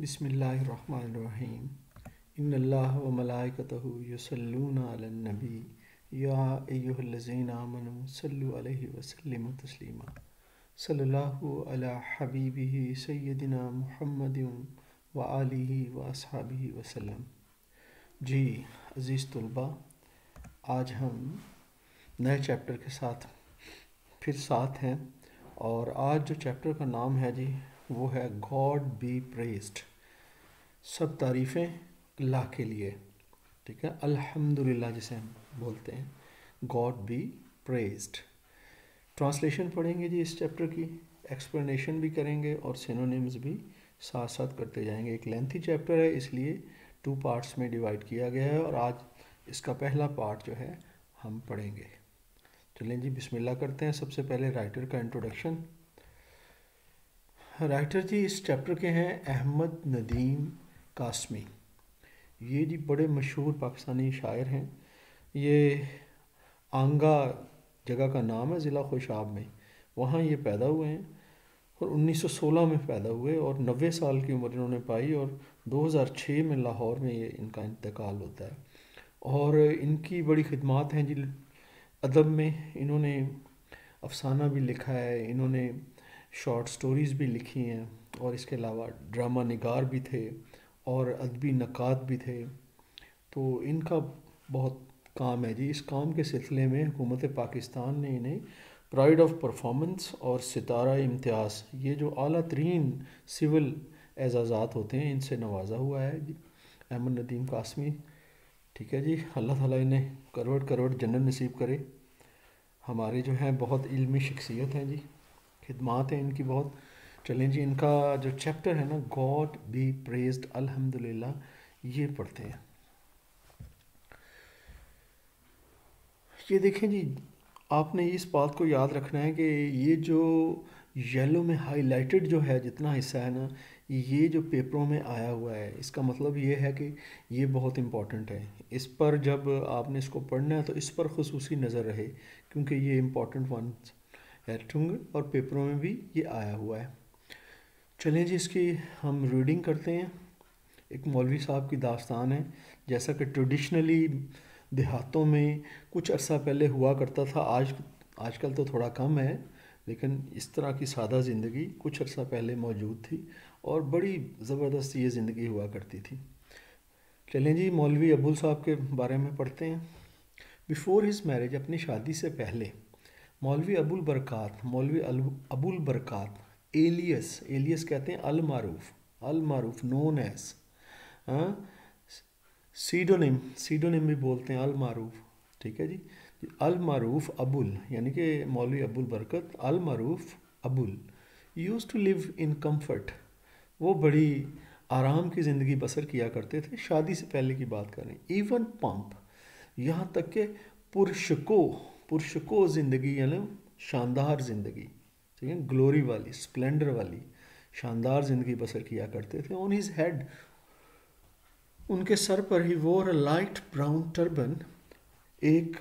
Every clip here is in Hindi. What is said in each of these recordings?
बिसमीम इनल्लामलाइकत यसल्लूनबी या अयोहलजीन आमन सल्ल वसलम तस्लिमा हबीबी सैदिना महमद व आलि व असहाबी वसलम जी अज़ीज़ तलबा आज हम नए चैप्टर के साथ फिर साथ हैं और आज जो चैप्टर का नाम है जी वो है गॉड बी प्रेस्ड सब तारीफ़ें अल्लाह के लिए ठीक है अल्हम्दुलिल्लाह जिसे हम बोलते हैं गॉड बी प्रेज्ड ट्रांसलेशन पढ़ेंगे जी इस चैप्टर की एक्सप्लेनेशन भी करेंगे और सिनोनिम्स भी साथ साथ करते जाएंगे एक लेंथी चैप्टर है इसलिए टू पार्ट्स में डिवाइड किया गया है और आज इसका पहला पार्ट जो है हम पढ़ेंगे चलें जी बिस्मिल्लाह करते हैं सबसे पहले राइटर का इंट्रोडक्शन राइटर जी इस चैप्टर के हैं अहमद नदीम कासमी ये जी बड़े मशहूर पाकिस्तानी शायर हैं ये आंगा जगह का नाम है ज़िला खुशाब में वहाँ ये पैदा हुए हैं और 1916 में पैदा हुए और नबे साल की उम्र इन्होंने पाई और 2006 में लाहौर में ये इनका इंतकाल होता है और इनकी बड़ी खदमात हैं जी अदब में इन्होंने अफसाना भी लिखा है इन्होंने शॉर्ट स्टोरीज़ भी लिखी हैं और इसके अलावा ड्रामा नगार भी थे और अदबी नक़ात भी थे तो इनका बहुत काम है जी इस काम के सिलसिले में हुकूमत पाकिस्तान ने इन्हें प्राइड ऑफ परफॉर्मेंस और सितारा इम्तियाज़ ये जो अली तरीन सिविल एजाज़ात होते हैं इनसे नवाजा हुआ है जी अहमद नदीम कासमी ठीक है जी अल्लाह ताला इन्हें करोड़ करोड़ जन्नत नसीब करे हमारे जो हैं बहुत इल्मी शख्सियत हैं जी खिदमात हैं इनकी बहुत चलें जी इनका जो चैप्टर है ना गॉड बी प्रेज्ड अल्हम्दुलिल्लाह ये पढ़ते हैं ये देखें जी आपने इस बात को याद रखना है कि ये जो येलो में हाईलाइटेड जो है जितना हिस्सा है ना ये जो पेपरों में आया हुआ है इसका मतलब ये है कि ये बहुत इम्पॉर्टेंट है इस पर जब आपने इसको पढ़ना है तो इस पर खसूसी नज़र रहे क्योंकि ये इम्पॉर्टेंट वन होंगे और पेपरों में भी ये आया हुआ है चलें जी इसकी हम रीडिंग करते हैं एक मौलवी साहब की दास्तान है जैसा कि ट्रेडिशनली देहातों में कुछ अरसा पहले हुआ करता था आज आजकल तो थोड़ा कम है लेकिन इस तरह की सादा ज़िंदगी कुछ अरसा पहले मौजूद थी और बड़ी ज़बरदस्त ये ज़िंदगी हुआ करती थी चलें जी मौलवी अबुल साहब के बारे में पढ़ते हैं बिफ़ोर हिज मैरिज अपनी शादी से पहले मौलवी अबुल बरक़ात मौलवी अबुल बरक़ात एलियस एलियस कहते हैं अल मारूफ अल मारूफ नोन एस सीडोनिम सीडोनिम भी बोलते हैं अल मारूफ ठीक है जी अल मारूफ अबुल यानी कि मौलवी Abul Barkat Al Maruf Abul used to live in comfort वो बड़ी आराम की ज़िंदगी बसर किया करते थे शादी से पहले की बात करें इवन पम्प यहाँ तक के पुरशको पुरशको ज़िंदगी यानी शानदार ज़िंदगी ठीक है ग्लोरी वाली स्प्लेंडर वाली शानदार ज़िंदगी बसर किया करते थे ऑन हिज हेड उनके सर पर ही वोर लाइट ब्राउन टर्बन एक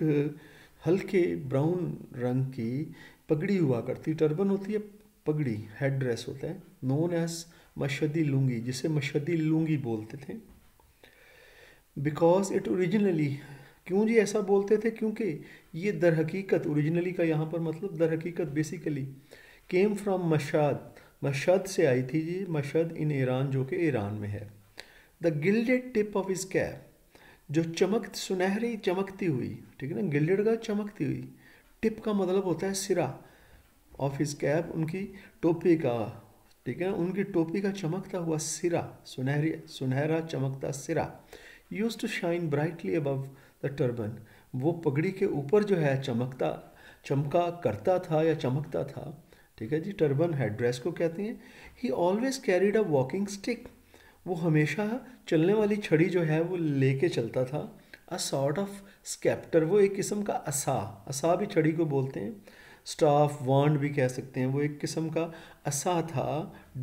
हल्के ब्राउन रंग की पगड़ी हुआ करती टर्बन होती है पगड़ी हेड ड्रेस होता है नोन एज मशदी लुंगी जिसे मशदी लुंगी बोलते थे बिकॉज इट ओरिजिनली क्यों जी ऐसा बोलते थे क्योंकि ये दर हकीकत ओरिजिनली का यहाँ पर मतलब दर हकीकत बेसिकली केम फ्राम मशाद मशद से आई थी जी मशद इन ईरान जो कि ईरान में है the gilded tip of his cap जो चमक सुनहरी चमकती हुई ठीक है ना गिल्डेड का चमकती हुई टिप का मतलब होता है सिरा ऑफ इस कैप उनकी टोपी का ठीक है उनकी टोपी का चमकता हुआ सिरा सुनहरी सुनहरा चमकता सिरा used to shine brightly above the turban वो पगड़ी के ऊपर जो है चमकता चमका करता था या चमकता था ठीक है जी टर्बन हेड ड्रेस को कहते हैं he always carried a walking stick वो हमेशा चलने वाली छड़ी जो है वो लेके चलता था अ सॉर्ट ऑफ स्केप्टर वो एक किस्म का असा असा भी छड़ी को बोलते हैं स्टाफ वांड भी कह सकते हैं वो एक किस्म का असा था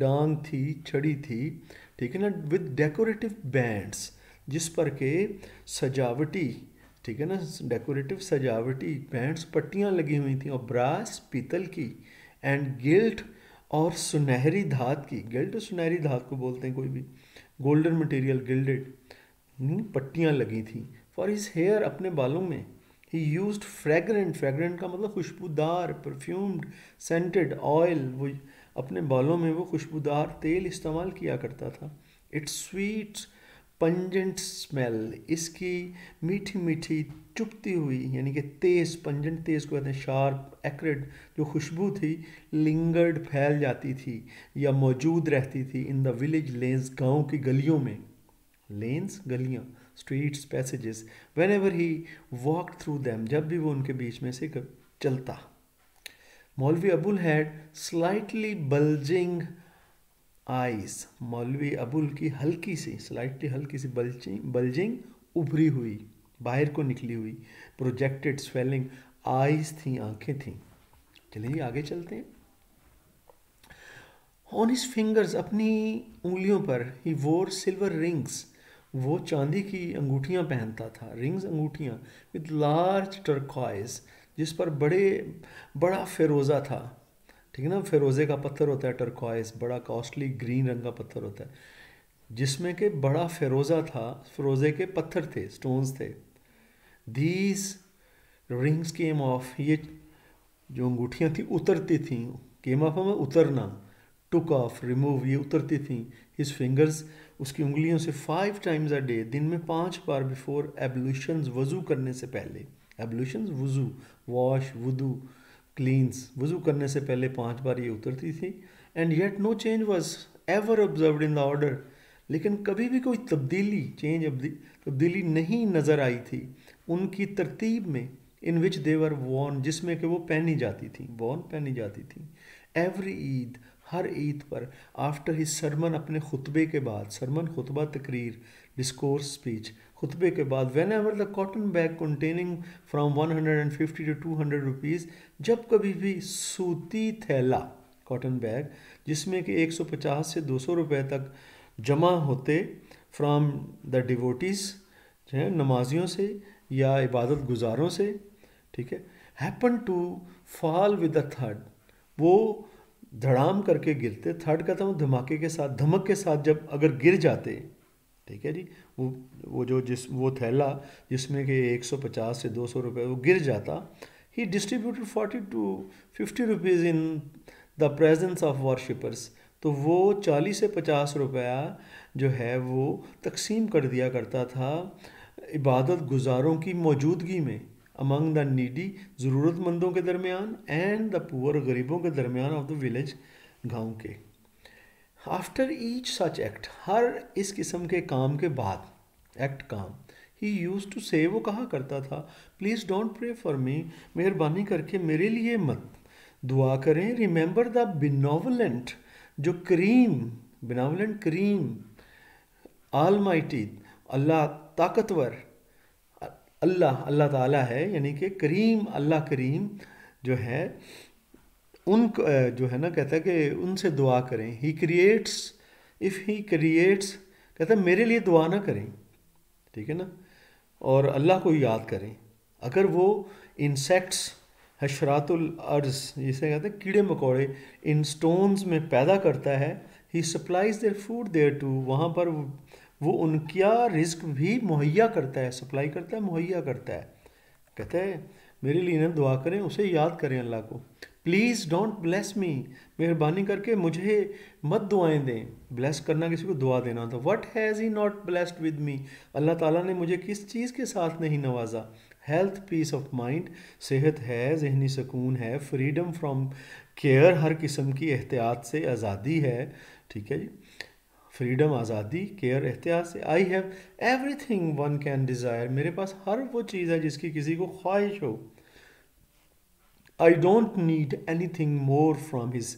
डांग थी छड़ी थी ठीक है ना विद डेकोरेटिव बैंड्स जिस पर के सजावटी ठीक है ना डेकोरेटिव सजावटी बैंड्स पट्टियाँ लगी हुई थी और ब्रास पीतल की एंड गिल्ट और सुनहरी धात की गिल्ट सुनहरी धात को बोलते हैं कोई भी गोल्डन मटेरियल गिल्डेड पट्टियाँ लगी थी फॉर हिज हेयर अपने बालों में ही यूज फ्रेगरेंट फ्रेगरेंट का मतलब खुशबूदार परफ्यूम्ड सेंटेड ऑयल वो अपने बालों में वो खुशबूदार तेल इस्तेमाल किया करता था इट्स स्वीट्स पंजेंट स्मेल इसकी मीठी मीठी चुपती हुई यानी कि तेज़ पंजेंट तेज़ को कहते हैं शार्प एक्रेड जो खुशबू थी लिंगर्ड फैल जाती थी या मौजूद रहती थी इन द विलेज लेंस गांव की गलियों में लेंस गलियां streets passages whenever he walk through them जब भी वो उनके बीच में से चलता मौलवी Abul had slightly bulging eyes मौलवी अबुल की हल्की सी स्लाइटली हल्की सी बल्चिंग बल्जिंग उभरी हुई बाहर को निकली हुई प्रोजेक्टेड स्वेलिंग आइस थी आंखें थी चलिए जी आगे चलते हैं ऑन हिज फिंगर्स अपनी उंगलियों पर ही वोर सिल्वर रिंग्स वो चांदी की अंगूठियाँ पहनता था रिंग्स अंगूठियाँ विद लार्ज टर्कॉइज जिस पर बड़े बड़ा फिरोज़ा था ठीक है ना फिरोज़े का पत्थर होता है टर्कॉइस बड़ा कॉस्टली ग्रीन रंग का पत्थर होता है जिसमें के बड़ा फिरोज़ा था फिरोज़े के पत्थर थे स्टोन्स थे दीज रिंग्स केम ऑफ ये जो अंगूठियाँ थी उतरती थी केम ऑफ हमें उतरना टुक ऑफ रिमूव ये उतरती थी हिज फिंगर्स उसकी उंगलियों से फाइव टाइम्स अ डे दिन में पांच बार बिफोर एबल्यूशन वज़ू करने से पहले एबल्यूशन वज़ू वॉश वुदू क्लीन्स वजू करने से पहले पांच बार ये उतरती थी and yet no change was ever observe in the order लेकिन कभी भी कोई तब्दीली चेंज तब्दीली नहीं नज़र आई थी उनकी तरतीब में इन विच देवर वॉर्न जिसमें कि वो पहनी जाती थी वॉन पहनी जाती थी एवरी ईद हर ईद पर आफ्टर हिज सरमन अपने खुतबे के बाद सरमन खुतबा तकरीर डिस्कोर्स स्पीच खुतबे के बाद whenever the cotton bag containing from 150 to 200 rupees जब कभी भी सूती थैला कॉटन बैग जिसमें कि 150 से 200 रुपए तक जमा होते फ्राम द डिवोटीज़ जो है नमाजियों से या इबादत गुजारों से ठीक है happen to fall with a third वो धड़ाम करके गिरते थर्ड कहता हूँ धमाके के साथ धमक के साथ जब अगर गिर जाते ठीक है जी वो वो जो जिस वो थैला जिसमें कि 150 से 200 रुपए वो गिर जाता he distributed 40 to 50 rupees in the presence of worshippers तो वो 40 से 50 रुपया जो है वो तकसीम कर दिया करता था इबादत गुजारों की मौजूदगी में अमंग द नीडी ज़रूरतमंदों के दरमियान एंड द पुअर गरीबों के दरमियान ऑफ द विलेज गांव के आफ्टर ईच सच एक्ट हर इस किस्म के काम के बाद एक्ट काम ही यूज़ टू से वो कहा करता था please don't pray for me मेहरबानी करके मेरे लिए मत दुआ करें रिमेंबर द बिनोवलेंट जो करीम बिनावलेंट करीम आल माइटी अल्लाह ताकतवर अल्लाह अल्लाह ताला है यानी कि करीम अल्लाह करीम जो है उन जो है ना कहता है कि उनसे दुआ करें he creates if he creates कहता है मेरे लिए दुआ ना करें ठीक है ना और अल्लाह को याद करें अगर वो इंसेक्ट्स हशरातुल अर्ज जिसे कहते हैं कीड़े मकोड़े इन स्टोन्स में पैदा करता है he supplies their food there too वहाँ पर वो उनका रिस्क भी मुहैया करता है सप्लाई करता है मुहैया करता है कहते हैं मेरे लिए ना दुआ करें उसे याद करें अल्लाह को प्लीज़ डोंट ब्लेस मी मेहरबानी करके मुझे मत दुआएं दें ब्लेस करना किसी को दुआ देना था what has he not blessed with me Allah Taala ने मुझे किस चीज़ के साथ नहीं नवाजा हेल्थ पीस ऑफ माइंड सेहत है जहनी सुकून है फ्रीडम फ्रॉम केयर हर किस्म की एहतियात से आज़ादी है ठीक है जी फ्रीडम आज़ादी केयर एहतियात से I have everything one can desire मेरे पास हर वो चीज़ है जिसकी किसी को ख्वाहिश हो I don't need anything more from his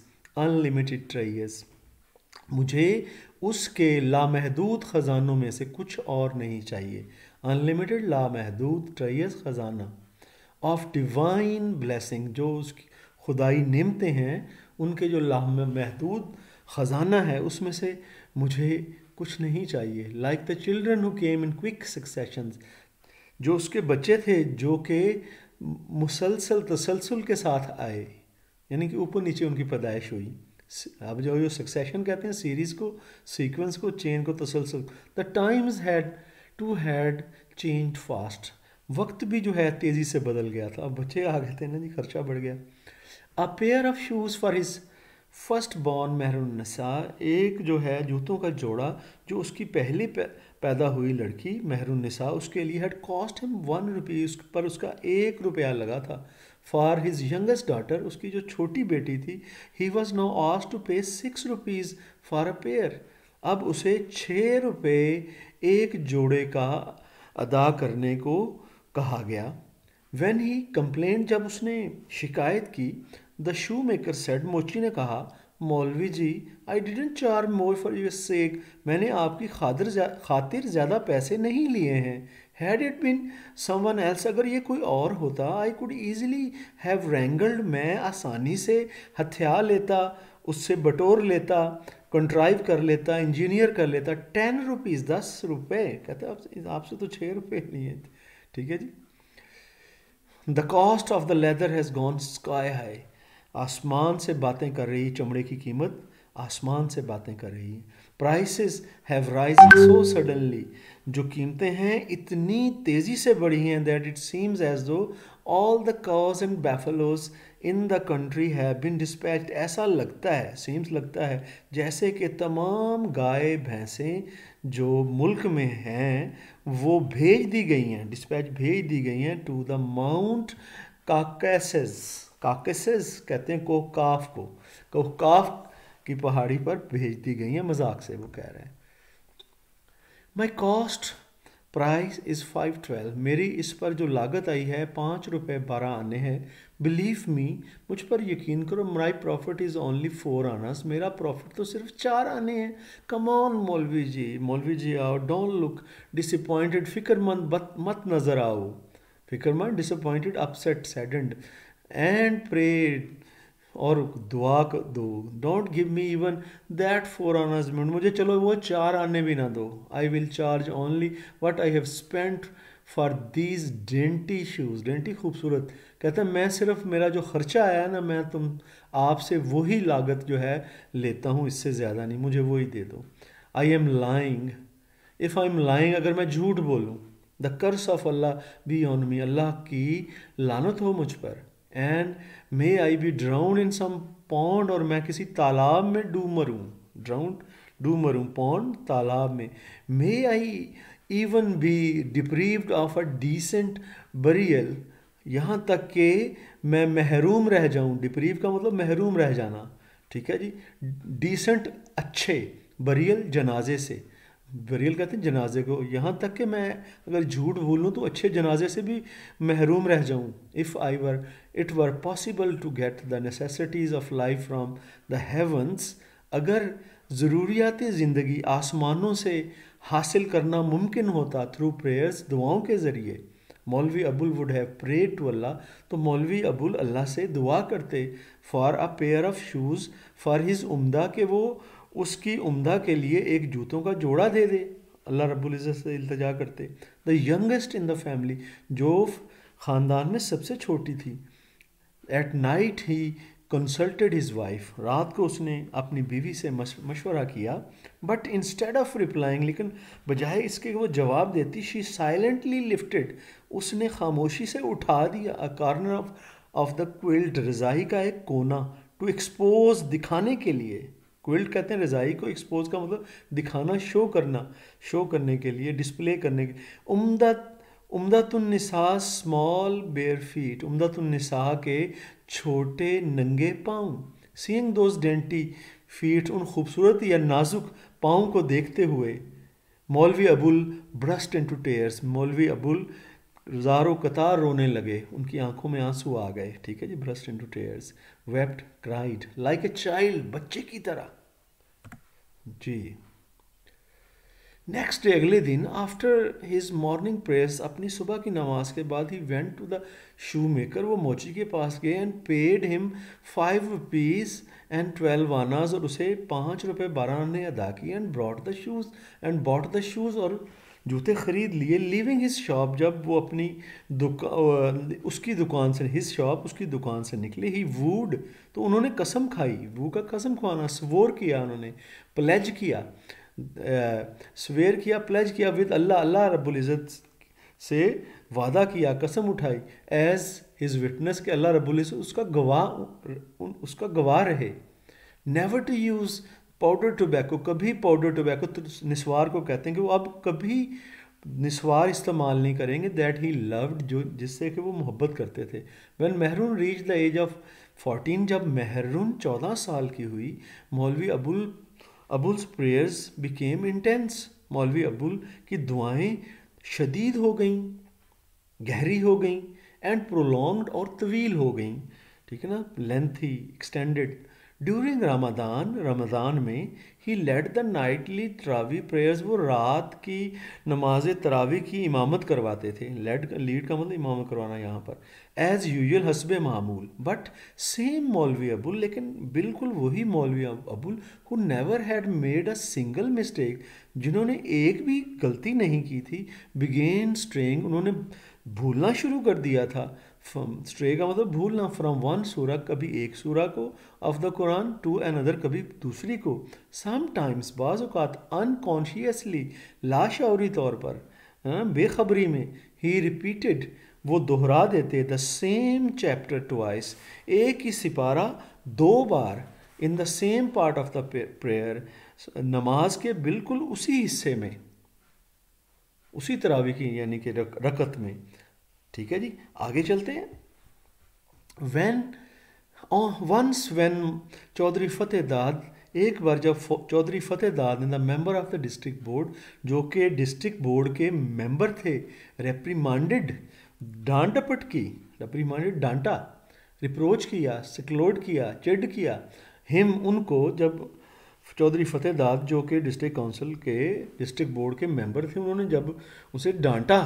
unlimited treasures. मुझे उसके लामहदूद ख़जानों में से कुछ और नहीं चाहिए अनलिमिटेड लामहदूद ट्रैस ख़जाना ऑफ डिवाइन ब्लेसिंग जो उसकी खुदाई नेमते हैं उनके जो लामहदूद ख़जाना है उसमें से मुझे कुछ नहीं चाहिए like the children who came in quick successions जो उसके बच्चे थे जो कि मुसलसल तसलसल के साथ आए यानी कि ऊपर नीचे उनकी पैदाइश हुई अब जो ये सक्सेशन कहते हैं सीरीज़ को सीक्वेंस को चेन को तसलसल the times had to had change fast वक्त भी जो है तेज़ी से बदल गया था अब बच्चे आ गए थे ना जी खर्चा बढ़ गया a pair of shoes for his first born Mehrunnisa एक जो है जूतों का जोड़ा जो उसकी पहली पे, पैदा हुई लड़की महरून निसा उसके लिए had cost him one rupees पर उसका एक रुपया लगा था फॉर हिज यंगेस्ट डॉटर उसकी जो छोटी बेटी थी ही वॉज नो आज to pay six rupees for a pair अब उसे छः रुपये एक जोड़े का अदा करने को कहा गया वेन ही कंप्लेंट जब उसने शिकायत की द शू मेकर सेड मोची ने कहा मौलवी जी आई डिडेंट चार मोर फॉर यूर सेक मैंने आपकी खातिर जा, खातिर ज़्यादा पैसे नहीं लिए हैं had it been someone else अगर ये कोई और होता I could easily have wrangled मैं आसानी से हथियार लेता उससे बटोर लेता कंट्राइव कर लेता इंजीनियर कर लेता टेन रुपीज़ दस रुपये कहते आपसे आप तो छः रुपये लिए थे ठीक है जी the cost of the leather has gone sky high आसमान से बातें कर रही चमड़े की कीमत आसमान से बातें कर रही है prices have rise so suddenly जो कीमतें हैं इतनी तेज़ी से बढ़ी हैं that it seems as though all the cows and buffaloes in the country have been dispatch ऐसा लगता है सीम्स लगता है जैसे कि तमाम गाय भैंसें जो मुल्क में हैं वो भेज दी गई हैं डिस्पैच भेज दी गई हैं to the Mount Caucasus Caucasus कहते हैं कोकाफ को कोकाफ की पहाड़ी पर भेज दी गई है मजाक से वो कह रहे हैं my cost price is five twelve मेरी इस पर जो लागत आई है पाँच रुपये बारह आने हैं बिलीव मी मुझ पर यकीन करो my profit is only four annas मेरा प्रॉफिट तो सिर्फ चार आने हैं कमॉन मौलवी जी मौलवी जी आओ डोंट लुक डिसअपॉइंटेड फिक्रमंद मत नज़र आओ फिक्रमंद disappointed upset saddened and prayed और दुआ दो don't give me even that four annas मिनट मुझे चलो वो चार आने भी ना दो I will charge only what I have spent for these dainty shoes dainty खूबसूरत कहते हैं मैं सिर्फ मेरा जो खर्चा आया ना मैं तुम आपसे वही लागत जो है लेता हूँ इससे ज़्यादा नहीं मुझे वही दे दो I am lying if I am lying अगर मैं झूठ बोलूँ the curse of Allah be on me Allah की लानत हो मुझ पर and may I be drowned in some pond और मैं किसी तालाब में डूब मरूँ ड्राउंड डूब मरूँ पॉन्ड तालाब में may I even be deprived of a decent burial यहाँ तक कि मैं महरूम रह जाऊँ डिप्रीव का मतलब महरूम रह जाना ठीक है जी डिसेंट अच्छे बरियल जनाजे से बरील कहते हैं जनाजे को यहाँ तक कि मैं अगर झूठ बोलूँ तो अच्छे जनाजे से भी महरूम रह जाऊँ if I were it were possible to get the necessities of life from the heavens अगर ज़रूरियात ज़िंदगी आसमानों से हासिल करना मुमकिन होता थ्रू प्रेयर्स दुआओं के ज़रिए मौलवी Abul would have pray to Allah तो मौलवी अबुल अल्लाह से दुआ करते for a pair of shoes for his उम्दा के वो उसकी उम्दा के लिए एक जूतों का जोड़ा दे दे अल्लाह रब्बुल इज़्ज़त से इल्तजा करते the youngest in the family जो ख़ानदान में सबसे छोटी थी at night he consulted his wife रात को उसने अपनी बीवी से मशवरा किया बट इंस्टेड ऑफ रिप्लाइंग लेकिन बजाय इसके वो जवाब देती शी साइलेंटली लिफ्टेड उसने खामोशी से उठा दिया a corner of of the quilt रज़ाई का एक कोना टू एक्सपोज दिखाने के लिए क्विल्ट कहते हैं रज़ाई को एक्सपोज का मतलब दिखाना शो करना शो करने के लिए डिस्प्ले करने के उमदा Umdatulnisa small bare feet Umdatulnisa के छोटे नंगे पाँव सींग दोज डेंटी फीट उन खूबसूरत या नाजुक पाँव को देखते हुए Maulvi Abul burst into tears Maulvi Abul हज़ारों कतार रोने लगे उनकी आंखों में आंसू आ गए ठीक है जी burst into tears wept cried like a child बच्चे की तरह जी नेक्स्ट डे अगले दिन आफ्टर हिज मॉर्निंग प्रेयर्स अपनी सुबह की नमाज के बाद ही went to the shoe maker वो मोची के पास गए and paid him five rupees and twelve annas और उसे पाँच रुपये बारह आने अदा किए and brought the shoes and bought the shoes और जूते ख़रीद लिए लिविंग हिज शॉप जब वो अपनी दुका उसकी दुकान से हिज शॉप उसकी दुकान से निकले ही वूड तो उन्होंने कसम खाई वू का कसम खुआना स्वोर किया उन्होंने प्लेज किया स्वेर किया प्लेज किया विद अल्लाह अल्लाह इज़्ज़त से वादा किया कसम उठाई एज हिज विटनेस के अल्लाह इज़्ज़त उसका गवाह उसका गवाह रहे never to use powder tobacco कभी पाउडर टोबैको तो निस्वार को कहते हैं कि वो अब कभी निस्वार इस्तेमाल नहीं करेंगे दैट ही लव्ड जो जिससे कि वो मोहब्बत करते थे when Mahroon reach the age of fourteen जब महरून चौदह साल की हुई Maulvi Abul Abul's prayers became intense Maulvi Abul की दुआएं शदीद हो गईं गहरी हो गईं एंड प्रोलोंग्ड और तवील हो गईं ठीक है ना lengthy extended during Ramadan Ramzan में ही late the nightly tarawih prayers वो रात की नमाज तरावी की इमामत करवाते थे लेट लीड का मतलब इमामत करवाना यहाँ पर एज़ यूजल हसब मामूल बट सेम मौलवी अबुल लेकिन बिल्कुल वही Maulvi Abul who never had made a single mistake जिन्होंने एक भी गलती नहीं की थी बिगेन स्ट्रेंग उन्होंने भूलना शुरू कर दिया था फ्रॉम स्ट्रे का मतलब भूलना फ्रॉम वन सूरा कभी एक सूरा को of the Quran to another कभी दूसरी को समटाइम्स बाज़ अवत अनकॉन्शियसली लाशौरी तौर पर बेखबरी में ही रिपीटेड वो दोहरा देते द सेम चैप्टर ट्वाइस एक ही सिपारा दो बार in the same part of the prayer नमाज के बिल्कुल उसी हिस्से में उसी तरावी की यानी कि रकत में ठीक है जी आगे चलते हैं when once when Chaudhry Fateh Dad एक बार जब Chaudhry Fateh Dad in the member of the district board जो कि डिस्ट्रिक्ट बोर्ड के मेंबर थे रेप्रीमांडेड डांटपट की रेप्रीमांडेड डांटा रिप्रोच किया सिक्लोड किया चिड किया हिम उनको जब चौधरी फतेह दाद जो कि डिस्ट्रिक्ट काउंसिल के डिस्ट्रिक्ट बोर्ड के मेंबर थे उन्होंने जब उसे डांटा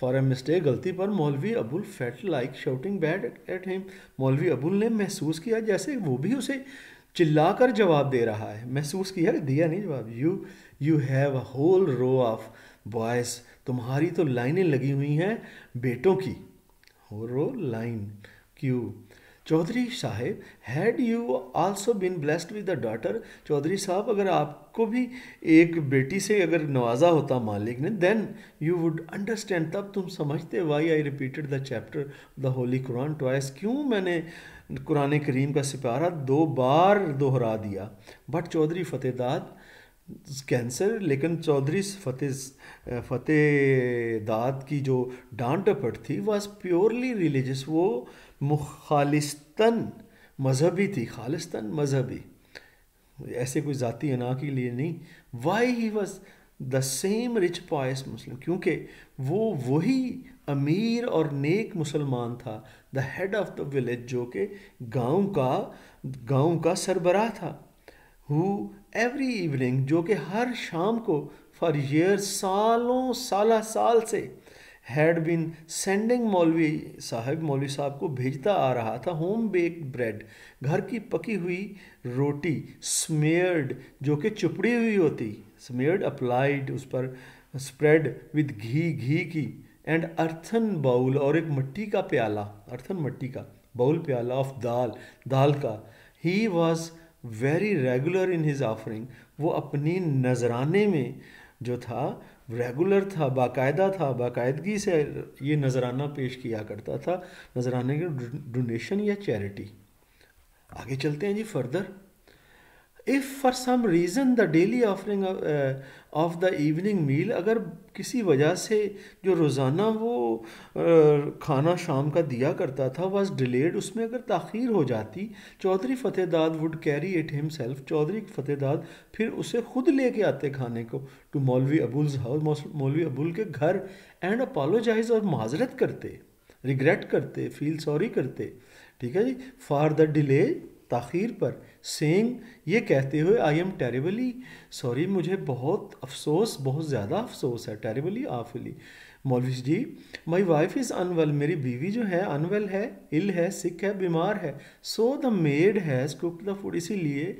फॉर ए मिस्टेक गलती पर Maulvi Abul felt like shouting bad at him Maulvi Abul ने महसूस किया जैसे वो भी उसे चिल्ला कर जवाब दे रहा है महसूस किया दिया नहीं जवाब you you have a whole row of boys तुम्हारी तो लाइनें लगी हुई हैं बेटों की हो row line queue Chaudhry Saheb had you also been blessed with the daughter Chaudhry Sahab अगर आपको भी एक बेटी से अगर नवाजा होता मालिक ने देन यू वुड अंडरस्टैंड तब तुम समझते why I repeated the chapter the holy Quran twice क्यों मैंने कुरान करीम का सिपारा दो बार दोहरा दिया बट चौधरी फतेहदाद कैंसर लेकिन चौधरी फतेह दाद की जो डांट पट थी वॉज प्योरली रिलीजियस वो मुखालिस्तन मजहबी थी खालिस्तन मजहबी ऐसे कोई ज़ाती अना के लिए नहीं why he was the same rich pious Muslim क्योंकि वो वही अमीर और नेक मुसलमान था the head of the village जो कि गांव का गांव का सरबराह था हु एवरी इवनिंग जो कि हर शाम को फॉर ईयर सालों साल साल से हैड बिन सेंडिंग मौलवी साहब मौलवी साहब को भेजता आ रहा था होम बेक ब्रेड घर की पकी हुई रोटी स्मेयर्ड जो कि चुपड़ी हुई होती स्मेयर्ड अप्लाइड उस पर स्प्रेड विद घी घी की एंड अर्थन बाउल और एक मट्टी का प्याला अर्थन मट्टी का बाउल प्याला ऑफ दाल दाल का ही was very regular in his offering वो अपनी नजराने में जो था रेगुलर था बाकायदा था बाकायदगी से ये नजराना पेश किया करता था नजराने के डोनेशन या चैरिटी आगे चलते हैं जी further if for some reason the daily offering of the evening meal अगर किसी वजह से जो रोज़ाना वो uh, खाना शाम का दिया करता था वॉज डिलेड उसमें अगर तखीर हो जाती Chaudhry Fatehdad would carry itself Chaudhry Fatehdad फिर उसे खुद ले कर आते खाने को टू मौलवी अबुल हाउस मौलवी अबुल के घर एंड अपोलोजाइज और माजरत करते रिग्रेट करते फील सॉरी करते ठीक है जी फॉर द डिले तखीर पर सेंग ये कहते हुए आई एम टेरेबली सॉरी मुझे बहुत अफसोस बहुत ज़्यादा अफसोस है terribly awfully Maulvi ji my wife is unwell मेरी बीवी जो है अनवेल है इल है सिक है बीमार है so the maid has cook the food इसीलिए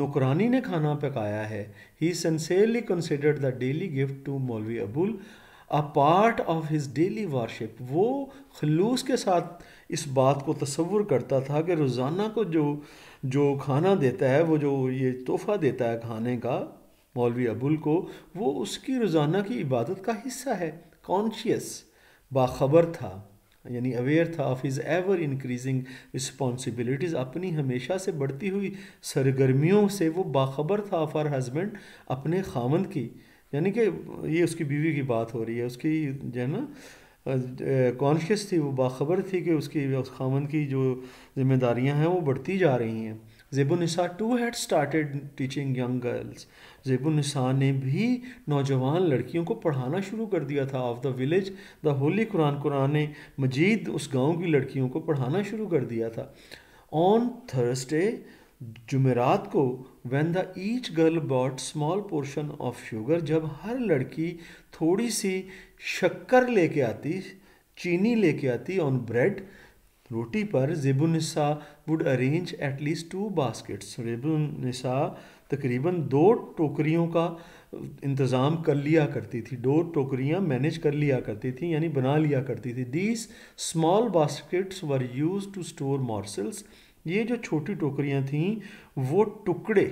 नौकरानी ने खाना पकाया है he sincerely considered the daily gift to Maulvi Abul a part of his daily worship वो खलूस के साथ इस बात को तस्वुर करता था कि रोज़ाना को जो जो खाना देता है वो जो ये तोहफ़ा देता है खाने का मौलवी अबुल को वो उसकी रोज़ाना की इबादत का हिस्सा है कॉन्शियस बाखबर था यानी अवेयर था of his ever increasing responsibilities अपनी हमेशा से बढ़ती हुई सरगर्मियों से वो बाखबर था ऑफ आर हजबेंड अपने खामंद की यानी कि ये उसकी बीवी की बात हो रही है उसकी जो है ना कॉन्शियस थी वो बाखबर थी कि उसकी उस खामन की जो जिम्मेदारियां हैं वो बढ़ती जा रही हैं Zebunnisa too had started teaching young girls Zebunnisa ने भी नौजवान लड़कियों को पढ़ाना शुरू कर दिया था of the village the holy Quran Quran ने मजीद उस गांव की लड़कियों को पढ़ाना शुरू कर दिया था ऑन थर्सडे जुमेरात को when the each girl bought small portion of sugar जब हर लड़की थोड़ी सी शक्कर लेके आती चीनी लेके आती ऑन ब्रेड रोटी पर Zebunnisa would arrange at least two baskets Zebunnisa तकरीबन दो टोकरियों का इंतज़ाम कर लिया करती थी दो टोकरियाँ मैनेज कर लिया करती थी यानी बना लिया करती थी these small baskets were used to store morsels ये जो छोटी टोकरियाँ थीं वो टुकड़े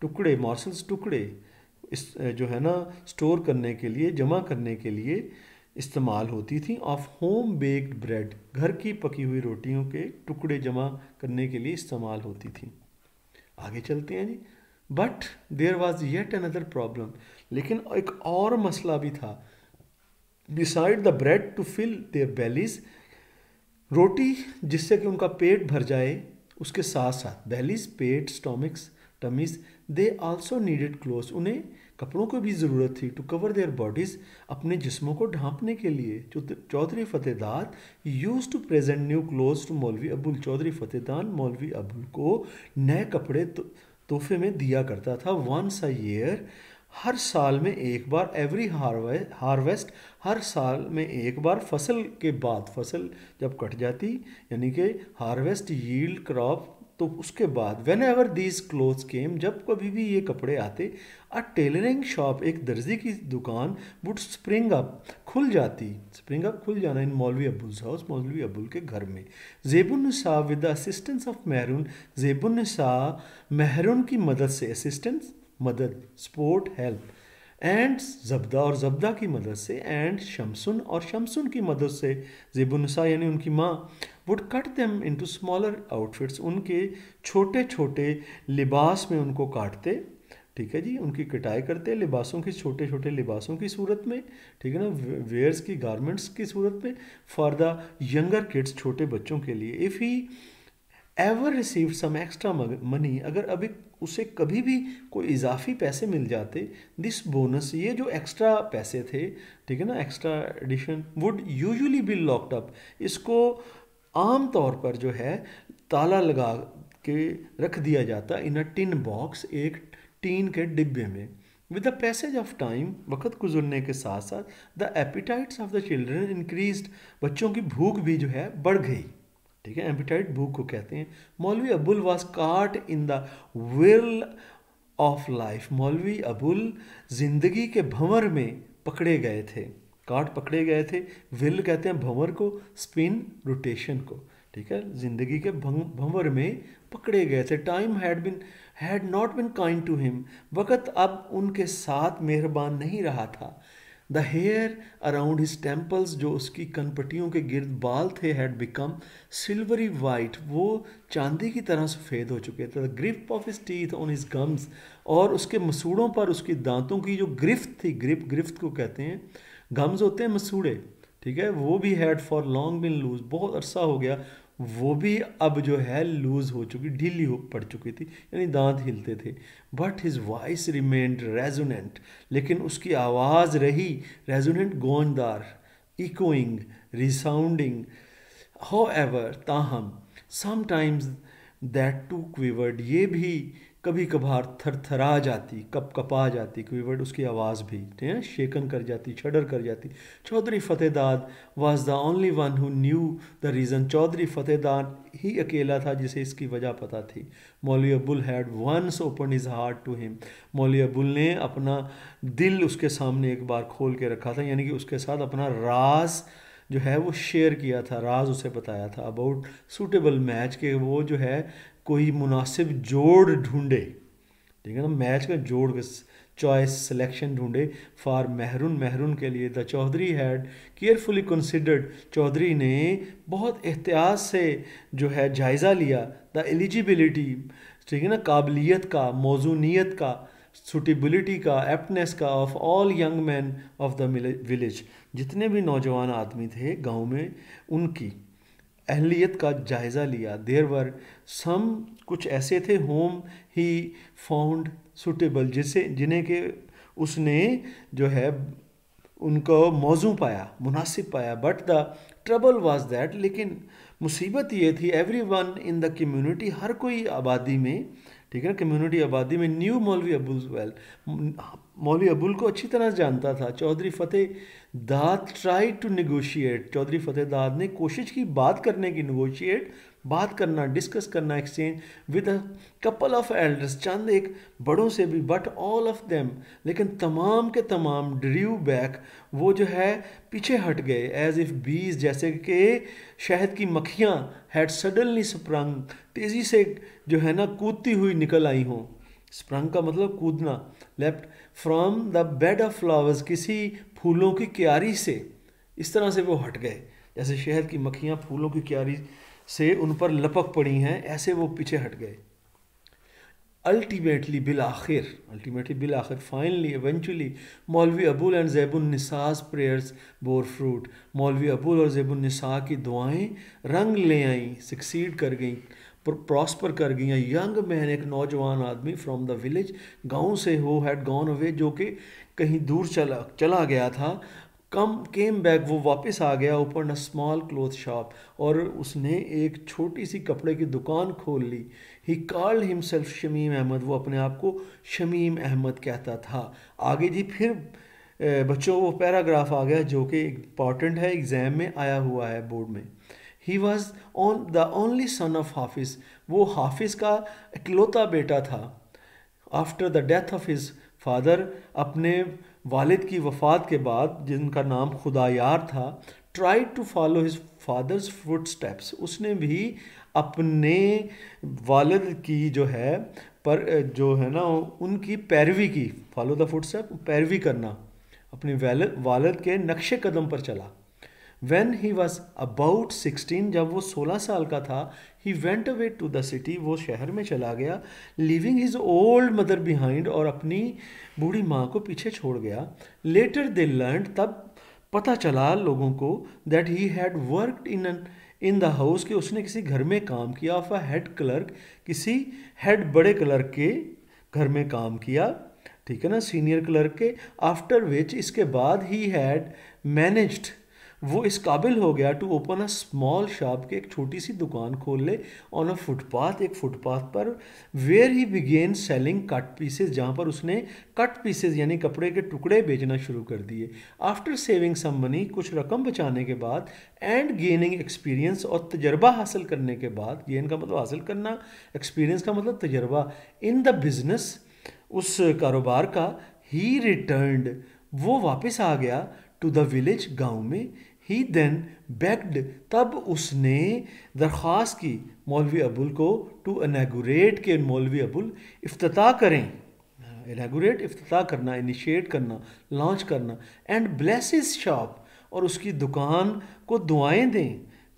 टुकड़े मॉसल्स टुकड़े इस जो है ना स्टोर करने के लिए जमा करने के लिए इस्तेमाल होती थी ऑफ होम बेक्ड ब्रेड घर की पकी हुई रोटियों के टुकड़े जमा करने के लिए इस्तेमाल होती थी आगे चलते हैं जी but there was yet another problem लेकिन एक और मसला भी था decide the bread to fill their bellies रोटी जिससे कि उनका पेट भर जाए उसके साथ साथ बैलीज पेट stomachs tummies they also needed cloth उन्हें कपड़ों को भी ज़रूरत थी टू कवर देयर बॉडीज़ अपने जिस्मों को ढांपने के लिए Chaudhry Fatehdad used to present new cloth to Maulvi Abul Chaudhary फतेहदान मौलवी अबुल को नए कपड़े तो- तोहफे में दिया करता था वंस अ ईयर हर साल में एक बार एवरी हार्वे हार्वेस्ट हर साल में एक बार फसल के बाद फसल जब कट जाती यानी कि हार्वेस्ट यील्ड क्रॉप तो उसके बाद whenever these clothes came जब कभी भी ये कपड़े आते अ टेलरिंग शॉप एक दर्जी की दुकान वुड स्प्रिंग अप खुल जाती स्प्रिंग अप खुल जाना इन मौलवी अबुल हाउस मौलवी अबुल के घर में Zebul Shah with the assistance of Mahroon Zebul Shah Mahroon की मदद से असिस्टेंस मदद सपोर्ट हेल्प एंड जबदा और जबदा की मदद से एंड शमसुन और शमसुन की मदद से जेबुनसा यानी उनकी माँ would cut them into smaller outfits उनके छोटे छोटे लिबास में उनको काटते ठीक है जी उनकी कटाई करते लिबासों की छोटे छोटे लिबासों की सूरत में ठीक है ना वेयर्स की गारमेंट्स की सूरत में फॉर द यंगर किड्स छोटे बच्चों के लिए if he ever receive some extra money अगर अभी उसे कभी भी कोई इजाफी पैसे मिल जाते दिस बोनस ये जो एक्स्ट्रा पैसे थे ठीक है ना extra addition would usually be locked up इसको आम तौर पर जो है ताला लगा के रख दिया जाता इन अ टिन बॉक्स एक टीन के डिब्बे में with the passage of time वक्त गुजरने के साथ साथ the appetites of the children increase बच्चों की भूख भी जो है बढ़ गई ठीक है एम्पिटाइट भूख को कहते हैं Maulvi Abul was caught in the wheel of life Maulvi Abul जिंदगी के भंवर में पकड़े गए थे काट पकड़े गए थे विल कहते हैं भंवर को स्पिन रोटेशन को ठीक है जिंदगी के भंवर में पकड़े गए थे time had been had not been kind to him वक़्त अब उनके साथ मेहरबान नहीं रहा था the hair around his temples जो उसकी कनपटियों के गिरद बाल थे हैड बिकम सिल्वरी वाइट वो चांदी की तरह सफ़ेद हो चुके थे the grip of his teeth on his gums और उसके मसूड़ों पर उसकी दांतों की जो ग्रिफ्त थी ग्रिप ग्रिफ्त को कहते हैं गम्स होते हैं मसूड़े ठीक है वो भी had for long been loose बहुत अरसा हो गया वो भी अब जो है लूज़ हो चुकी ढीली हो पड़ चुकी थी यानी दांत हिलते थे but his voice remained resonant लेकिन उसकी आवाज़ रही रेजोनेंट गोंदार इकोइंग रिसाउंडिंग हाउ एवर ताहम समाइम्स दैट टू क्विवर्ड ये भी कभी कभार थरथरा जाती कप कपा जाती कभी वर्ड उसकी आवाज़ भी ठीक है शेकन कर जाती छडर कर जाती Chaudhry Fatehdad was the only one who knew the reason Chaudhry Fatehdad ही अकेला था जिसे इसकी वजह पता थी Maulvi Abul had once open his heart to him Maulvi Abul ने अपना दिल उसके सामने एक बार खोल के रखा था यानी कि उसके साथ अपना राज जो है वो शेयर किया था राज उसे बताया था अबाउट सूटेबल मैच के वो जो है कोई मुनासिब जोड़ ढूंढे ठीक है ना मैच का जोड़ चॉइस सिलेक्शन ढूंढे फॉर महरून महरून के लिए the Chaudhry had carefully considered Chaudhry ने बहुत एहतियात से जो है जायज़ा लिया द एलिजिबिलिटी ठीक है ना काबिलियत का मौजूनीत का सुटेबिलिटी का एप्टनेस का of all young man of the village जितने भी नौजवान आदमी थे गांव में उनकी अहलियत का जायज़ा लिया देर वर सम कुछ ऐसे थे होम ही फाउंड सुटेबल जिसे जिन्हें के उसने जो है उनको मौजू पाया मुनासिब पाया but the trouble was that लेकिन मुसीबत ये थी every one in the community हर कोई आबादी में ठीक है ना कम्युनिटी आबादी में न्यू मौलवी अबूल वेल मौली अबुल को अच्छी तरह जानता था Chaudhry Fateh Dad try to negotiate Chaudhry Fateh Dad ने कोशिश की बात करने की निगोशिएट बात करना डिस्कस करना exchange with a couple of elders चंद एक बड़ों से भी बट ऑल ऑफ देम लेकिन तमाम के तमाम ड्रीव बैक वो जो है पीछे हट गए एज इफ बीज जैसे कि शहद की मक्खियाँ हैड सडनली स्प्रंग तेज़ी से जो है ना कूदती हुई निकल आई हों स्प्रंग का मतलब कूदना left from the bed of flowers किसी फूलों की क्यारी से इस तरह से वो हट गए जैसे शहद की मक्खियाँ फूलों की क्यारी से उन पर लपक पड़ी हैं ऐसे वो पीछे हट गए अल्टीमेटली बिल आखिर अल्टीमेटली बिल आखिर finally eventually Maulvi Abul and Zebunnisa's prayers bore fruit Maulvi Abul और जैबुल निसा की दुआएं रंग ले आईं सक्सीड कर गईं प्रॉस्पर कर गई हैं यंग मैन एक नौजवान आदमी फ्रॉम द विलेज गांव से हो हैड गॉन अवे जो कि कहीं दूर चला चला गया था कम केम बैक वो वापस आ गया ऊपर न स्मॉल क्लोथ शॉप और उसने एक छोटी सी कपड़े की दुकान खोल ली he called himself Shamim Ahmed वो अपने आप को शमीम अहमद कहता था आगे जी फिर बच्चों वो पैराग्राफ आ गया जो कि इम्पॉर्टेंट है एग्ज़ाम में आया हुआ है बोर्ड में he was on the only son of Hafiz वो हाफिज़ का इकलौता बेटा था after the death of his father अपने वालिद की वफ़ात के बाद जिनका नाम खुदा यार था try to follow his father's foot steps उसने भी अपने वालिद की जो है पर जो है ना उनकी पैरवी की फॉलो द फुट स्टेप पैरवी करना अपने वालद के नक्शे कदम पर चला when he was about sixteen जब वो सोलह साल का था he went away to the city वो शहर में चला गया leaving his old mother behind और अपनी बूढ़ी माँ को पीछे छोड़ गया लेटर दे लर्न तब पता चला लोगों को that he had worked in in the house कि उसने किसी घर में काम किया ऑफ अ हेड क्लर्क किसी हेड बड़े क्लर्क के घर में काम किया ठीक है ना सीनियर क्लर्क के आफ्टर विच इसके बाद ही हैड मैनेज्ड वो इस काबिल हो गया to open a small shop के एक छोटी सी दुकान खोल ले ऑन अ फुटपाथ एक फुटपाथ पर where he began selling cut pieces जहाँ पर उसने कट पीसेज यानी कपड़े के टुकड़े बेचना शुरू कर दिए आफ्टर सेविंग सम मनी कुछ रकम बचाने के बाद एंड गेनिंग एक्सपीरियंस और तजर्बा हासिल करने के बाद गेन का मतलब हासिल करना एक्सपीरियंस का मतलब तजर्बा इन द बिजनेस उस कारोबार का ही रिटर्नड वो वापस आ गया टू द विलेज गांव में ही देन बेग्ड तब उसने दरख्वास्त की मौलवी अबुल को टू अनागोरेट के मौलवी अबुल अफ्ताह करें इनागोरेट अफ्ताह करना इनिशिएट करना लॉन्च करना एंड ब्लेस शॉप और उसकी दुकान को दुआएं दें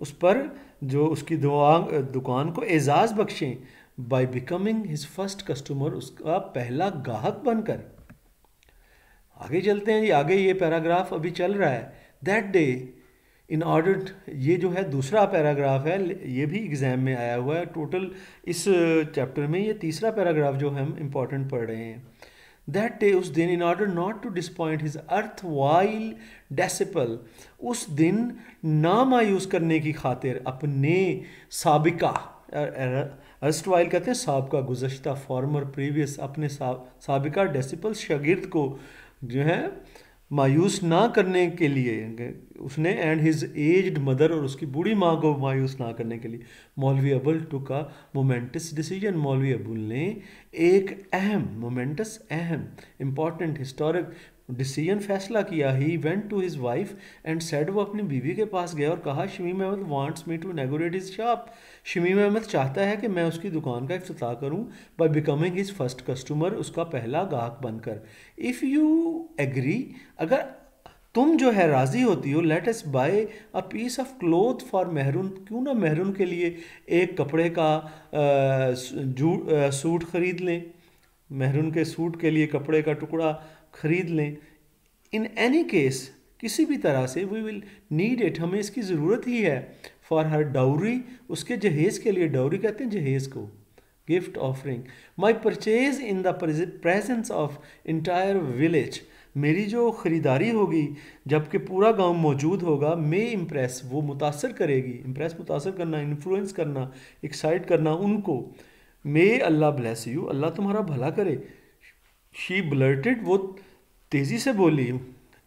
उस पर जो उसकी दुआ दुकान को एजाज़ बख्शें by becoming his first customer उसका पहला गाहक बनकर आगे चलते हैं आगे ये पैराग्राफ अभी चल रहा है दैट डे इन ऑर्डर ये जो है दूसरा पैराग्राफ है ये भी एग्ज़ाम में आया हुआ है टोटल इस चैप्टर uh, में ये तीसरा पैराग्राफ जो हम इम्पॉर्टेंट पढ़ रहे हैं दैट डे उस दिन in order not to disappoint his erstwhile disciple उस दिन ना मायूस करने की खातिर अपने सबका अर्स्ट वाइल कहते हैं सबका गुजशत फॉर्मर प्रीवियस अपने सबका डेसिपल शागिर्द को जो है मायूस ना करने के लिए उसने एंड हिज एज्ड मदर और उसकी बूढ़ी माँ को मायूस ना करने के लिए मौलवी अबुल टू का मोमेंटस डिसीजन मौलवी अबुल ने एक अहम मोमेंटस अहम इम्पॉर्टेंट हिस्टोरिक डिसीजन फैसला किया he went to his wife and said वो अपनी बीवी के पास गया और कहा Shamim Ahmed wants me to inaugurate his shop Shamim Ahmed चाहता है कि मैं उसकी दुकान का अफ्ताह करूं by becoming his first customer उसका पहला गाहक बनकर इफ़ यू एग्री अगर तुम जो है राज़ी होती हो let's buy a piece of cloth for Mehrun क्यों ना महरून के लिए एक कपड़े का आ, जू, आ, सूट ख़रीद लें महरून के सूट के लिए कपड़े का टुकड़ा ख़रीद लें इन एनी केस किसी भी तरह से वी विल नीड इट हमें इसकी ज़रूरत ही है फॉर हर डाउरी उसके जहेज़ के लिए डाउरी कहते हैं जहेज़ को gift offering my purchase in the presence of entire village मेरी जो ख़रीदारी होगी जबकि पूरा गांव मौजूद होगा मे इम्प्रेस वो मुतासर करेगी इम्प्रेस मुतासर करना इन्फ्लुएंस करना एक्साइट करना उनको मे अल्लाह ब्लेस यू अल्लाह तुम्हारा भला करे शी ब्लर्टेड वो तेज़ी से बोली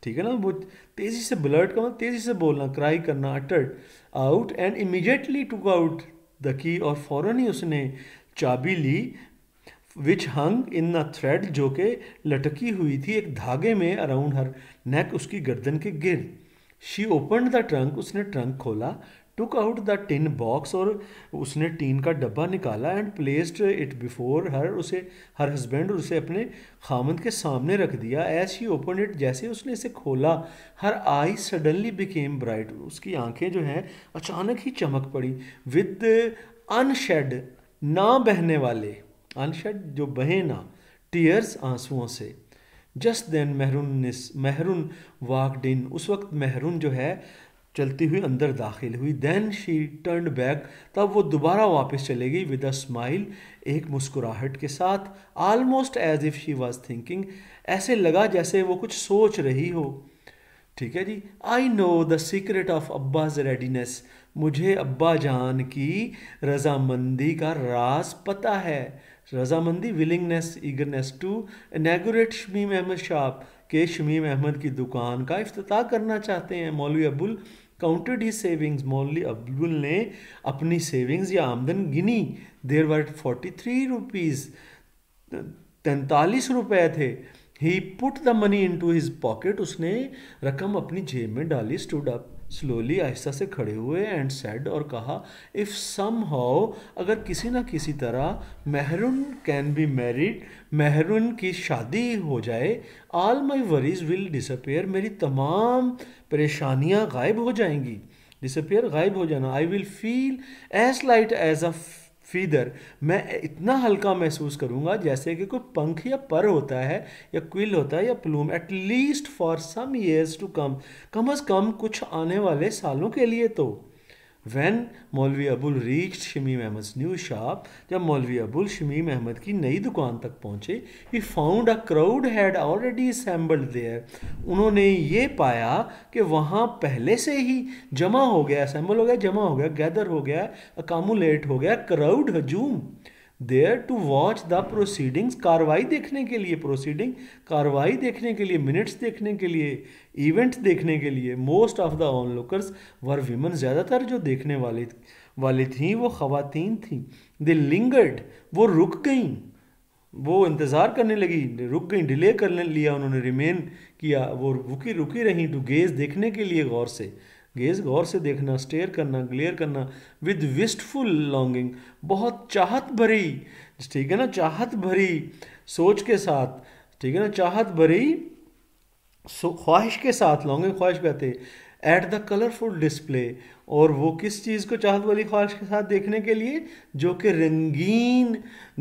ठीक है ना वो तेज़ी से ब्लर्ट का मतलब तेज़ी से बोलना क्राई करना uttered out and immediately took out the key और फ़ौरन ही उसने चाबी ली विच हंग इन द थ्रेड जो कि लटकी हुई थी एक धागे में अराउंड हर नेक उसकी गर्दन के गिर शी ओपन द ट्रंक उसने ट्रंक खोला took out the tin box और उसने टीन का डब्बा निकाला and placed it before her उसे हर हस्बैंड और उसे अपने खामद के सामने रख दिया एज ही ओपन इट जैसे उसने इसे खोला her eye suddenly became bright उसकी आंखें जो हैं अचानक ही चमक पड़ी विद अनशेड ना बहने वाले अनशेड जो बहे ना टीयर्स आंसुओं से जस्ट देन महरून निस महरून उस वक्त महरून जो है चलती हुई अंदर दाखिल हुई देन शी टर्न बैक तब वो दोबारा वापस चले गई विद अ स्माइल एक मुस्कुराहट के साथ almost as if she was thinking ऐसे लगा जैसे वो कुछ सोच रही हो ठीक है जी I know the secret of Abba's readiness मुझे अब्बा जान की रजामंदी का राज पता है रजामंदी willingness eagerness to inaugurate Shamim Ahmed शाह के शमीम अहमद की दुकान का अफ्ताह करना चाहते हैं Maulvi Abul counted his savings मोनली अब्दुल ने अपनी सेविंग्स या आमदन गिनी there were forty three rupees तैंतालीस रुपए थे he put the money into his pocket उसने रकम अपनी जेब में डाली स्टूड अप स्लोली आहिस्ता से खड़े हुए एंड सेड और कहा इफ़ सम हाउ अगर किसी ना किसी तरह Mehrun can be married Mehrun की शादी हो जाए all my worries will disappear मेरी तमाम परेशानियाँ गायब हो जाएंगी डिसअपेयर गायब हो जाना I will feel as light as a feather मैं इतना हल्का महसूस करूंगा जैसे कि कोई पंख या पर होता है या क्विल होता है या plume at least for some years to come कम अज़ कम कुछ आने वाले सालों के लिए तो when Maulvi Abul reach Shamim Ahmed new shop जब मौलवी अबुल शमीम अहमद की नई दुकान तक पहुँचे he found a crowd had already assembled there उन्होंने ये पाया कि वहाँ पहले से ही जमा हो गया असेंबल हो गया जमा हो गया गैदर हो गया अकामुलेट हो गया क्राउड हजूम there to watch the proceedings कार्रवाई देखने के लिए प्रोसीडिंग कार्रवाई देखने के लिए मिनट्स देखने के लिए इवेंट्स देखने के लिए most of the onlookers were women ज़्यादातर जो देखने वाले वाली थी वो ख़वातीन थी दे लिंगर्ड वो रुक गई वो इंतज़ार करने लगी रुक गई डिले करने लिया उन्होंने रिमेन किया वो रुकी रुकी रहीं टू गेज देखने के लिए गौर से गेज गौर से देखना स्टेयर करना ग्लेयर करना विद विस्टफुल लॉन्गिंग बहुत चाहत भरी ठीक है ना चाहत भरी सोच के साथ ठीक है ना चाहत भरी ख्वाहिश के साथ लॉन्गिंग ख्वाहिश कहते एट द कलरफुल डिस्प्ले और वो किस चीज़ को चाहत वाली ख्वाहिश के साथ देखने के लिए जो कि रंगीन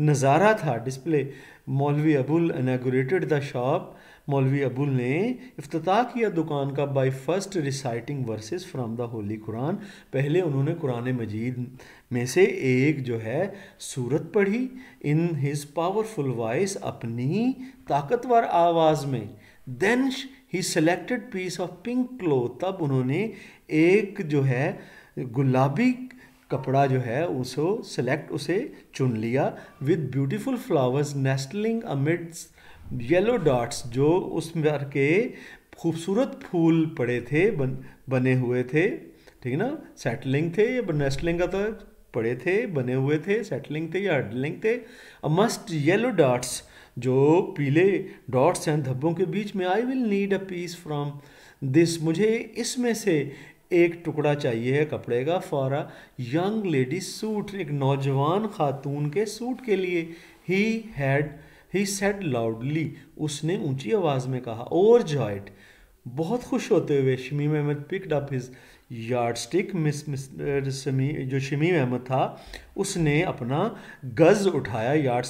नज़ारा था डिस्प्ले मौलवी अबुल इनागोरेटेड द शॉप मौलवी अबुल ने अफ्ताह किया दुकान का by first reciting verses from the holy Quran पहले उन्होंने कुरान मजीद में से एक जो है सूरत पढ़ी इन हिज पावरफुल वॉइस अपनी ताकतवर आवाज़ में then he selected piece of pink cloth तब उन्होंने एक जो है गुलाबी कपड़ा जो है उसको सेलेक्ट उसे चुन लिया with beautiful flowers nestling amidst yellow dots जो उस बार के खूबसूरत फूल पड़े थे बन, बने हुए थे ठीक है ना सेटलिंग थे या नेस्टलिंग का तो पड़े थे बने हुए थे सेटलिंग थे या हडलिंग थे मस्ट येलो डॉट्स जो पीले डॉट्स हैं धब्बों के बीच में I will need a piece from this मुझे इसमें से एक टुकड़ा चाहिए है कपड़े का for a young lady suit एक नौजवान खातून के सूट के लिए he had he said loudly उसने ऊंची आवाज़ में कहा ओवर जॉयड बहुत खुश होते हुए Shamim Ahmed picked up his yardstick मिस मिस शमी जो शमीम अहमद था उसने अपना गज़ उठाया यार्ड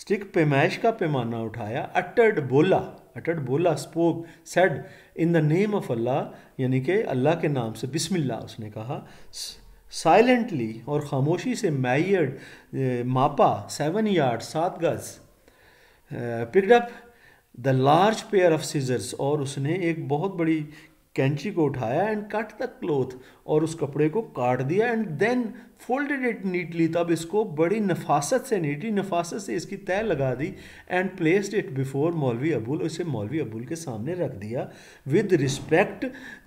स्टिक पैमाइश का पैमाना उठाया अटड बोला अटड बोला spoke said in the name of Allah यानी कि अल्लाह के नाम से बिस्मिल्लाह उसने कहा साइलेंटली और ख़ामोशी से मैयड मापा सेवन यार्ड सात गज़ picked up the large pair of scissors और उसने एक बहुत बड़ी कैंची को उठाया एंड कट द क्लोथ और उस कपड़े को काट दिया and then folded it neatly तब इसको बड़ी नफासत से नीटली नफासत से इसकी तय लगा दी and placed it before Maulvi Abul इसे मौलवी अबुल के सामने रख दिया विद रिस्पेक्ट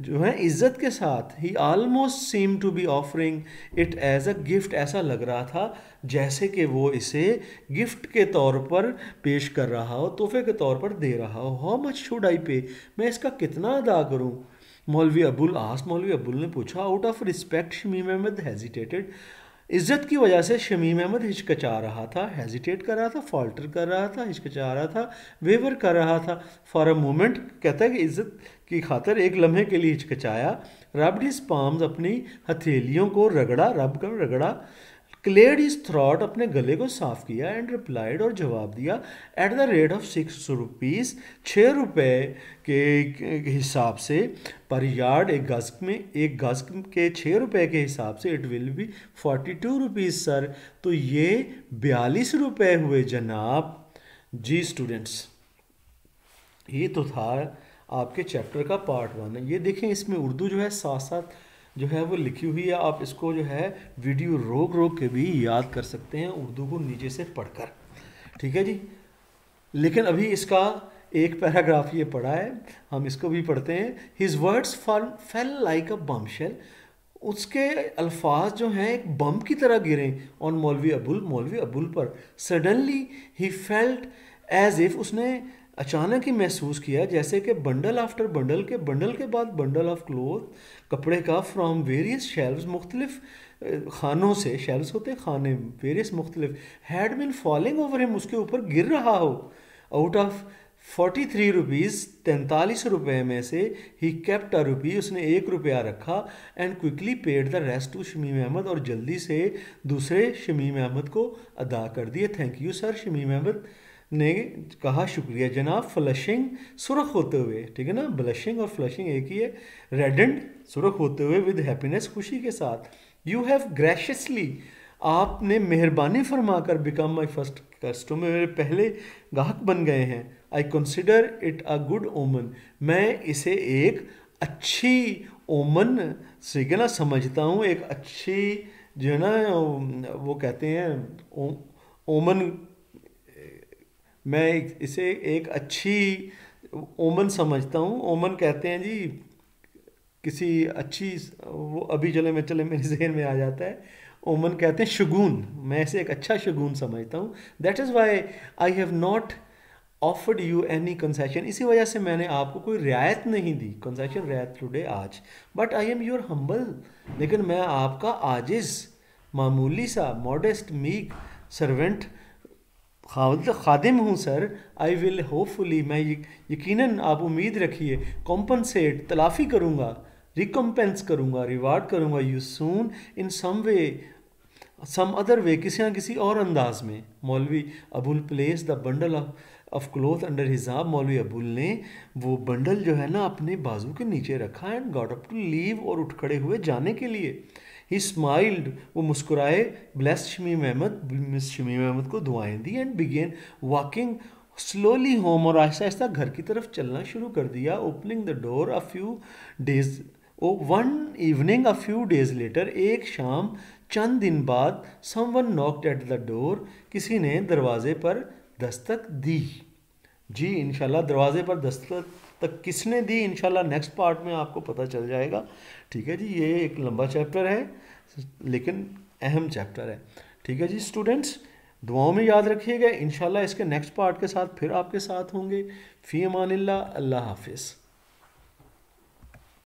जो है इज़्ज़त के साथ he almost seem to be offering it as a gift ऐसा लग रहा था जैसे कि वो इसे गिफ्ट के तौर पर पेश कर रहा हो तोहफे के तौर पर दे रहा हो हाउ मच शुड आई पे मैं इसका कितना अदा करूँ मौलवी अबुल आस मौलवी अबुल ने पूछा out of respect Shamim Ahmed hesitated इज्जत की वजह से शमीम अहमद हिचकचा रहा था हेजिटेट कर रहा था फॉल्टर कर रहा था हिचकचा रहा था वेवर कर रहा था फॉर अ मोमेंट कहता है कि इज्जत की खातर एक लम्हे के लिए हिचकचाया रबड हिज पाम्स अपनी हथेलियों को रगड़ा रब कर रगड़ा क्लेड इज थ्रॉट अपने गले को साफ किया एंड रिप्लाइड और जवाब दिया at the rate of six rupees छः रुपये के हिसाब से पर यार्ड एक गज में एक गज के छः रुपये के हिसाब से it will be forty two rupees sir तो ये बयालीस रुपये हुए जनाब जी स्टूडेंट्स ये तो था आपके चैप्टर का पार्ट वन ये देखें इसमें उर्दू जो है साथ साथ जो है वो लिखी हुई है आप इसको जो है वीडियो रोक रोक के भी याद कर सकते हैं उर्दू को नीचे से पढ़कर ठीक है जी लेकिन अभी इसका एक पैराग्राफ ये पढ़ा है हम इसको भी पढ़ते हैं his words for fell like a bombshell उसके अल्फाज जो हैं एक बम की तरह गिरे ऑन मौलवी अबुल मौलवी अबुल पर suddenly he felt as if उसने अचानक ही महसूस किया जैसे कि बंडल आफ्टर बंडल के बंडल के बाद बंडल ऑफ क्लोथ कपड़े का फ्राम वेरियस शेल्व्स मुख्तलिफ खानों से शेल्व्स होते खाने वेरियस मुख्तलिफ had been falling over him उसके ऊपर गिर रहा हो out of forty three rupees तैंतालीस रुपये में से ही कैप्ट अ रुपी उसने एक रुपया रखा and quickly paid the rest to Shamim Ahmed और जल्दी से दूसरे शमीम अहमद को अदा कर दिए thank you sir Shamim Ahmed ने कहा शुक्रिया जनाब फ्लशिंग सुरख होते हुए ठीक है ना ब्लशिंग और फ्लशिंग एक ही है रेडेंड सुरख होते हुए विद हैप्पीनेस खुशी के साथ यू हैव ग्रेशियसली आपने मेहरबानी फरमा कर बिकम माई फर्स्ट कस्टमर मेरे पहले गाहक बन गए हैं I consider it a good omen मैं इसे एक अच्छी ओमन से ना समझता हूँ एक अच्छी जो है ना वो कहते हैं ओमन मैं इसे एक अच्छी ओमन समझता हूँ ओमन कहते हैं जी किसी अच्छी वो अभी चले मैं चले मेरे जहन में आ जाता है ओमन कहते हैं शगुन मैं इसे एक अच्छा शगुन समझता हूँ that is why I have not offered you any concession इसी वजह से मैंने आपको कोई रियायत नहीं दी कंसेशन रियायत टूडे आज but I am your humble लेकिन मैं आपका आजिज़ मामूली सा मॉडेस्ट मीक सर्वेंट खादिम हूँ सर आई विल होपफुली मैं यकीनन आप उम्मीद रखिए कॉम्पनसेट तलाफ़ी करूँगा रिकम्पेंस करूँगा रिवार्ड करूँगा you soon in some way some other way किसी ना किसी और अंदाज में Maulvi Abul place the bundle of of cloth under हिजाब मौलवी अबुल ने वो बंडल जो है ना अपने बाजू के नीचे रखा and got up to leave और उठ खड़े हुए जाने के लिए ही स्माइल्ड वो मुस्कुराए ब्लेस शमीम अहमद मिस शमीम अहमद को दुआएं दी and began walking slowly home और आहिस्ता आहिस्ता घर की तरफ चलना शुरू कर दिया opening the door a few days oh one evening a few days later एक शाम चंद दिन बाद someone knocked at the door किसी ने दरवाजे पर दस्तक दी जी इनशाला दरवाजे पर दस्तक तक किसने दी इनशाला नेक्स्ट पार्ट में आपको पता चल जाएगा ठीक है जी ये एक लंबा चैप्टर है लेकिन अहम चैप्टर है ठीक है जी स्टूडेंट्स दुआओं में याद रखिएगा इन इसके नेक्स्ट पार्ट के साथ फिर आपके साथ होंगे फ़ी अमान अल्लाह हाफिज़